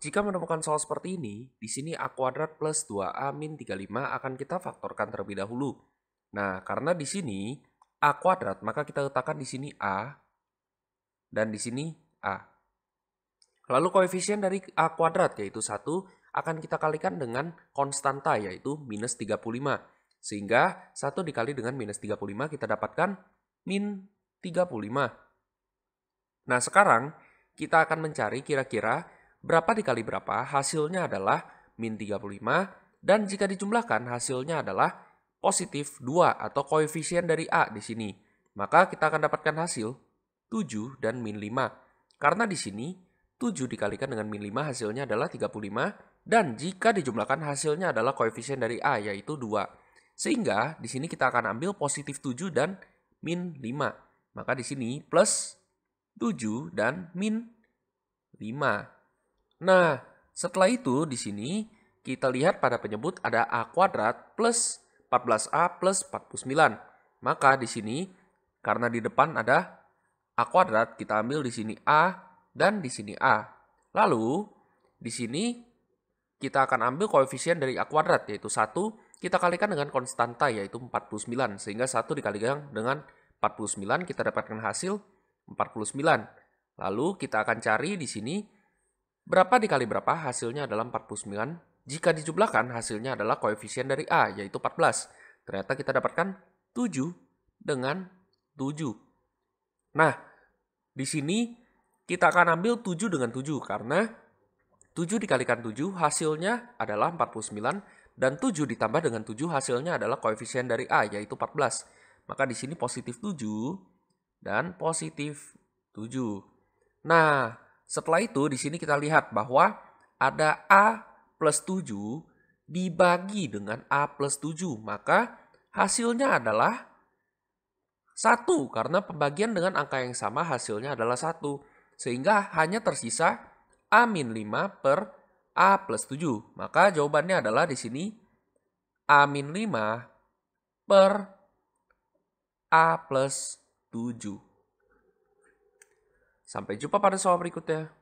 Jika menemukan soal seperti ini, di sini A kuadrat plus 2A min 35 akan kita faktorkan terlebih dahulu. Nah, karena di sini A kuadrat, maka kita letakkan di sini A dan di sini A. Lalu koefisien dari A kuadrat yaitu 1 akan kita kalikan dengan konstanta yaitu minus 35. Sehingga 1 dikali dengan minus 35 kita dapatkan min 35. Nah sekarang kita akan mencari kira-kira berapa dikali berapa hasilnya adalah min 35 dan jika dijumlahkan hasilnya adalah positif 2 atau koefisien dari A di sini. Maka kita akan dapatkan hasil 7 dan min 5. Karena di sini 7 dikalikan dengan min 5 hasilnya adalah 35 dan jika dijumlahkan hasilnya adalah koefisien dari A yaitu 2. Sehingga di sini kita akan ambil positif 7 dan min 5. Maka di sini plus 7 dan min 5. Nah, setelah itu di sini kita lihat pada penyebut ada A kuadrat plus 14A plus 49. Maka di sini karena di depan ada A kuadrat, kita ambil di sini A dan di sini A. Lalu di sini kita akan ambil koefisien dari A kuadrat yaitu 1, kita kalikan dengan konstanta yaitu 49 sehingga 1 dikalikan dengan 49 kita dapatkan hasil 49. Lalu kita akan cari di sini Berapa dikali berapa hasilnya adalah 49. Jika dijumlahkan hasilnya adalah koefisien dari A yaitu 14. Ternyata kita dapatkan 7 dengan 7. Nah, di sini kita akan ambil 7 dengan 7 karena 7 dikalikan 7 hasilnya adalah 49 dan 7 ditambah dengan 7 hasilnya adalah koefisien dari A yaitu 14. Maka di sini positif 7 dan positif 7. Nah, setelah itu di sini kita lihat bahwa ada A plus 7 dibagi dengan A plus 7. Maka hasilnya adalah 1 karena pembagian dengan angka yang sama hasilnya adalah 1. Sehingga hanya tersisa A min 5 per A plus 7. Maka jawabannya adalah di sini A min 5 per A plus 7. Sampai jumpa pada soal berikutnya.